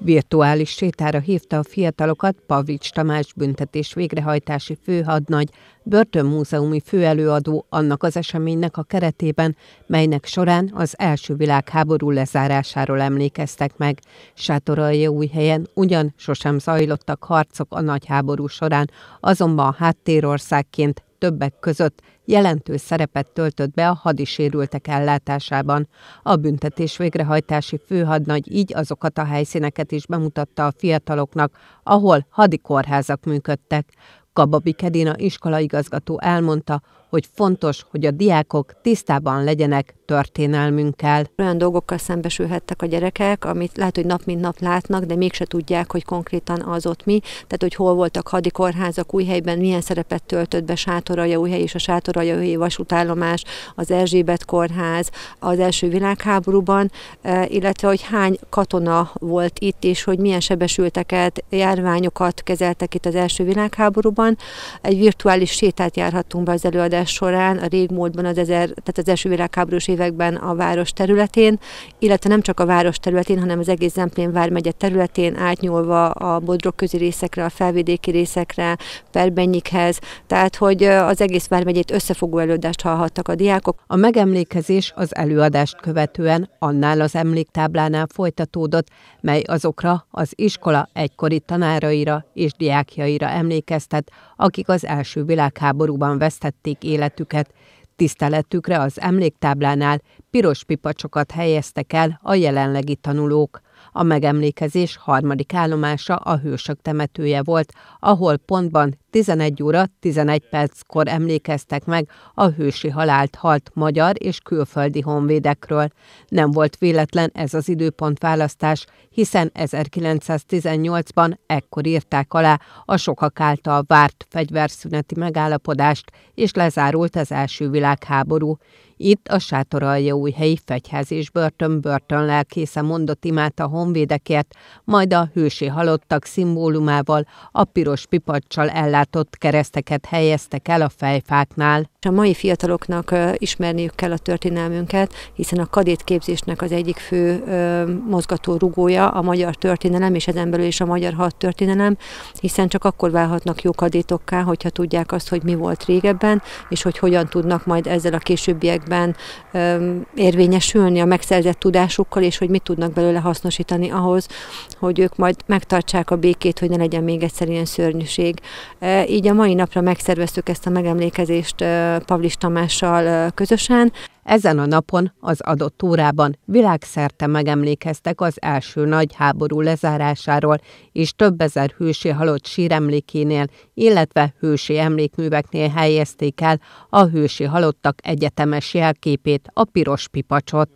Virtuális sétára hívta a fiatalokat Pavics Tamás büntetés végrehajtási főhadnagy, börtönmúzeumi főelőadó annak az eseménynek a keretében, melynek során az első világháború lezárásáról emlékeztek meg. Sátorai új helyen ugyan sosem zajlottak harcok a nagyháború során, azonban háttérországként többek között jelentős szerepet töltött be a hadisérültek ellátásában. A büntetés végrehajtási főhadnagy így azokat a helyszíneket is bemutatta a fiataloknak, ahol hadikórházak működtek. Kababik Kedina iskolaigazgató elmondta, hogy fontos, hogy a diákok tisztában legyenek történelmünkkel. Olyan dolgokkal szembesülhettek a gyerekek, amit lehet, hogy nap mint nap látnak, de mégse tudják, hogy konkrétan az ott mi. Tehát, hogy hol voltak új helyben, milyen szerepet töltött be Sátoraja új hely és a Sátoraja új vasútállomás, az Erzsébet kórház, az első világháborúban, e, illetve, hogy hány katona volt itt, és hogy milyen sebesülteket, járványokat kezeltek itt az első világháborúban. Egy virtuális sétát járhattunk be az előadás időjárás során a régmódban az ezer, tehát az első világháborús években a város területén, illetve nem csak a város területén, hanem az egész Zemplén vármegye területén, átnyúlva a bodrog közi részekre, a felvidéki részekre, Perbenyikhez, tehát hogy az egész vármegyét összefogó előadást hallhattak a diákok. A megemlékezés az előadást követően annál az emléktáblánál folytatódott, mely azokra az iskola egykori tanáraira és diákjaira emlékeztet, akik az első világháborúban vesztették életüket. Tiszteletükre az emléktáblánál piros pipacsokat helyeztek el a jelenlegi tanulók. A megemlékezés harmadik állomása a hősök temetője volt, ahol pontban 11 óra 11 perckor emlékeztek meg a hősi halált halt magyar és külföldi honvédekről. Nem volt véletlen ez az időpont választás, hiszen 1918-ban ekkor írták alá a sokak által várt fegyverszüneti megállapodást, és lezárult az első világháború. Itt a helyi fegyház és börtön börtön lelkésze mondott imát a honvédekért, majd a hősi halottak szimbólumával, a piros pipacsal ellátott ellátott kereszteket helyeztek el a fejfáknál. A mai fiataloknak ismerniük kell a történelmünket, hiszen a kadétképzésnek az egyik fő mozgató rugója a magyar történelem, és ezen belül is a magyar hadtörténelem, hiszen csak akkor válhatnak jó kadétokká, hogyha tudják azt, hogy mi volt régebben, és hogy hogyan tudnak majd ezzel a későbbiekben érvényesülni a megszerzett tudásukkal, és hogy mit tudnak belőle hasznosítani ahhoz, hogy ők majd megtartsák a békét, hogy ne legyen még egyszer ilyen szörnyűség így a mai napra megszerveztük ezt a megemlékezést Pavlis Tamással közösen. Ezen a napon, az adott órában világszerte megemlékeztek az első nagy háború lezárásáról és több ezer hősi halott síremlékénél, illetve hősi emlékműveknél helyezték el a hősi halottak egyetemes jelképét, a piros pipacsot.